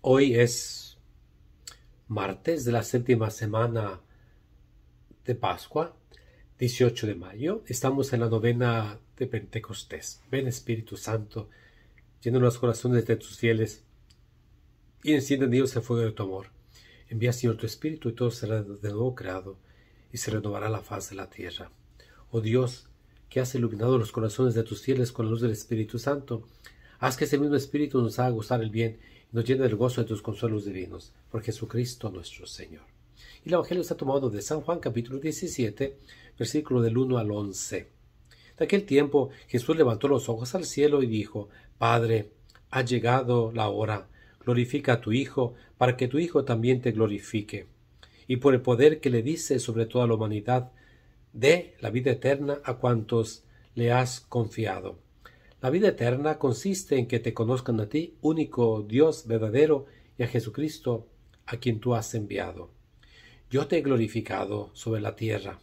hoy es martes de la séptima semana de Pascua, 18 de mayo. Estamos en la novena de Pentecostés. Ven Espíritu Santo, llena los corazones de tus fieles y enciende en ellos el fuego de tu amor. Envía Señor tu Espíritu y todo será de nuevo creado y se renovará la faz de la tierra. Oh Dios, que has iluminado los corazones de tus fieles con la luz del Espíritu Santo, haz que ese mismo Espíritu nos haga gozar el bien nos llena del gozo de tus consuelos divinos, por Jesucristo nuestro Señor. Y el Evangelio está tomado de San Juan capítulo 17, versículo del 1 al 11. De aquel tiempo Jesús levantó los ojos al cielo y dijo, Padre, ha llegado la hora, glorifica a tu Hijo, para que tu Hijo también te glorifique. Y por el poder que le dice sobre toda la humanidad, dé la vida eterna a cuantos le has confiado. La vida eterna consiste en que te conozcan a ti, único Dios verdadero, y a Jesucristo, a quien tú has enviado. Yo te he glorificado sobre la tierra,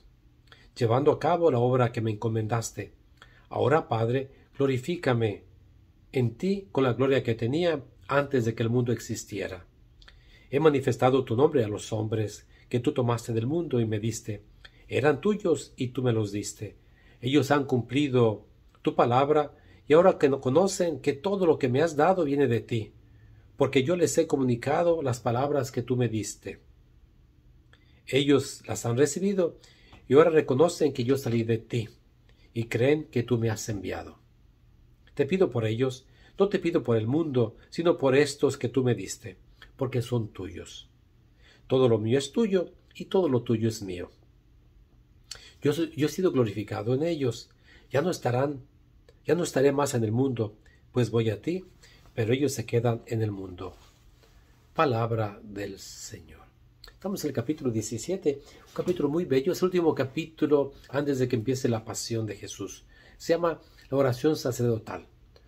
llevando a cabo la obra que me encomendaste. Ahora, Padre, glorifícame en ti con la gloria que tenía antes de que el mundo existiera. He manifestado tu nombre a los hombres que tú tomaste del mundo y me diste. Eran tuyos y tú me los diste. Ellos han cumplido tu palabra y ahora que no conocen que todo lo que me has dado viene de ti, porque yo les he comunicado las palabras que tú me diste. Ellos las han recibido y ahora reconocen que yo salí de ti y creen que tú me has enviado. Te pido por ellos, no te pido por el mundo, sino por estos que tú me diste, porque son tuyos. Todo lo mío es tuyo y todo lo tuyo es mío. Yo, he sido glorificado en ellos. Ya no estarán ya no estaré más en el mundo, pues voy a ti, pero ellos se quedan en el mundo. Palabra del Señor. Estamos en el capítulo 17, un capítulo muy bello, es el último capítulo antes de que empiece la pasión de Jesús. Se llama la oración sacerdotal,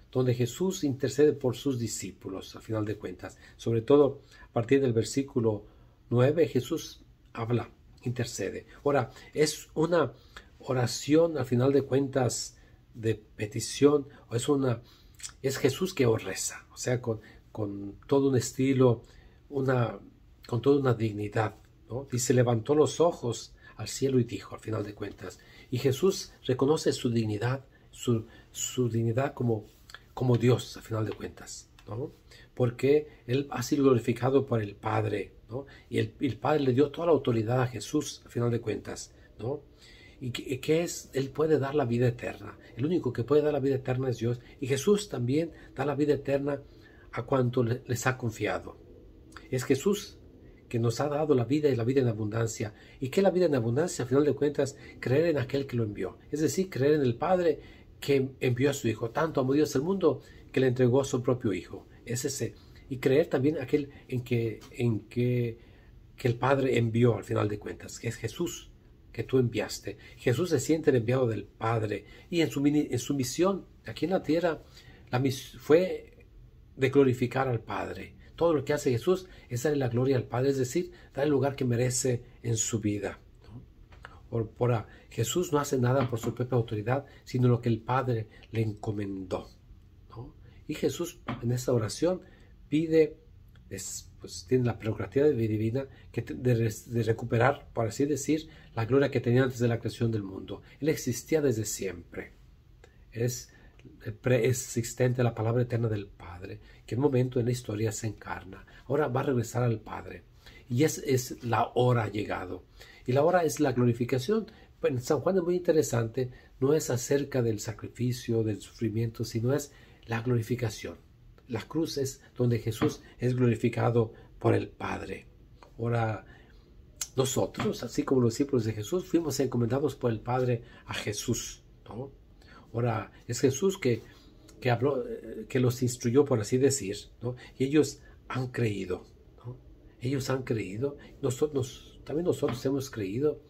donde Jesús intercede por sus discípulos, al final de cuentas. Sobre todo a partir del versículo 9, Jesús habla, intercede. Ahora, es una oración, al final de cuentas, de petición, o es una es Jesús que os o sea, con, todo un estilo, una, con toda una dignidad. ¿no? se levantó los ojos al cielo y dijo, al final de cuentas. Y Jesús reconoce su dignidad, su, su dignidad como, como Dios, al final de cuentas. ¿no? Porque Él ha sido glorificado por el Padre, ¿no? Y el, el Padre le dio toda la autoridad a Jesús, al final de cuentas, ¿no? y que, es, Él puede dar la vida eterna. El único que puede dar la vida eterna es Dios. Y Jesús también da la vida eterna a cuanto les ha confiado. Es Jesús que nos ha dado la vida y la vida en abundancia. ¿Y qué la vida en abundancia? Al final de cuentas, creer en aquel que lo envió. Es decir, creer en el Padre que envió a su Hijo. Tanto amó Dios el mundo que le entregó a su propio Hijo. Es ese. Y creer también aquel en que, en que, que el Padre envió al final de cuentas, que es Jesús que tú enviaste. Jesús se siente el enviado del Padre y en su, en su misión aquí en la tierra la fue de glorificar al Padre. Todo lo que hace Jesús es darle la gloria al Padre, es decir, dar el lugar que merece en su vida. Por, Jesús no hace nada por su propia autoridad, sino lo que el Padre le encomendó. Y Jesús en esta oración pide es, pues, Tiene la prerrogativa divina que de, de, recuperar, por así decir, la gloria que tenía antes de la creación del mundo. Él existía desde siempre. Es eh, preexistente la palabra eterna del Padre, que en un momento en la historia se encarna. Ahora va a regresar al Padre. Y es, es la hora llegado. Y la hora es la glorificación. En San Juan es muy interesante, no es acerca del sacrificio, del sufrimiento, sino es la glorificación las cruces donde Jesús es glorificado por el Padre. Ahora, nosotros, así como los discípulos de Jesús, fuimos encomendados por el Padre a Jesús. ¿no? Ahora, es Jesús que, que, habló, eh, que los instruyó, por así decir, ¿no? y ellos han creído. Ellos han creído, nosotros, también nosotros hemos creído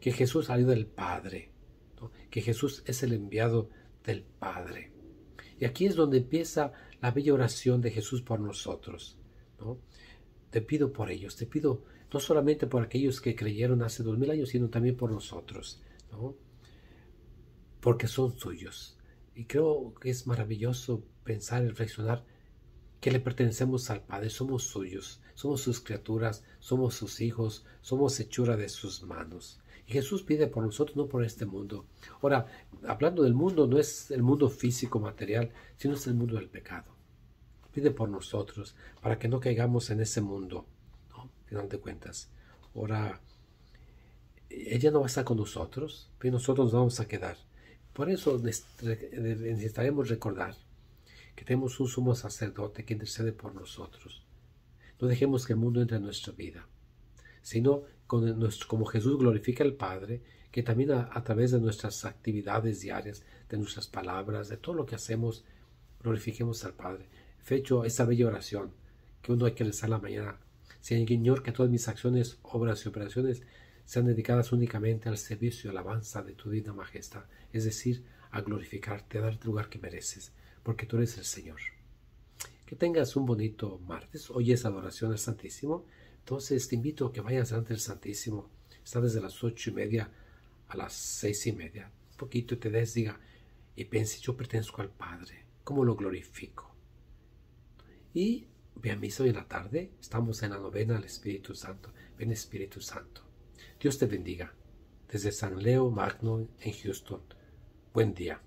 que Jesús salió del Padre, que Jesús es el enviado del Padre. Y aquí es donde empieza la bella oración de Jesús por nosotros. Te pido por ellos, te pido no solamente por aquellos que creyeron hace dos mil años, sino también por nosotros, porque son suyos. Y creo que es maravilloso pensar y reflexionar que le pertenecemos al Padre, somos suyos, somos sus criaturas, somos sus hijos, somos hechura de sus manos. Y Jesús pide por nosotros, no por este mundo. Ahora, hablando del mundo, no es el mundo físico, material, sino es el mundo del pecado. Pide por nosotros, para que no caigamos en ese mundo, ¿no? Final de cuentas. Ahora, ella no va a estar con nosotros, pero nosotros nos vamos a quedar. Por eso necesitaremos recordar que tenemos un sumo sacerdote que intercede por nosotros. No dejemos que el mundo entre en nuestra vida sino como Jesús glorifica al Padre, que también a, través de nuestras actividades diarias, de nuestras palabras, de todo lo que hacemos, glorifiquemos al Padre. Fecho esa bella oración que uno hay que rezar la mañana. Señor, que todas mis acciones, obras y operaciones sean dedicadas únicamente al servicio y alabanza de tu divina majestad, es decir, a glorificarte, a darte el lugar que mereces, porque tú eres el Señor. Que tengas un bonito martes. Hoy es adoración al Santísimo. Entonces te invito a que vayas ante el Santísimo. Está desde las ocho y media a las seis y media. Un poquito te des, diga, y piense, yo pertenezco al Padre. ¿Cómo lo glorifico? Y bien a misa en la tarde. Estamos en la novena al Espíritu Santo. Ven Espíritu Santo. Dios te bendiga. Desde San Leo Magno en Houston. Buen día.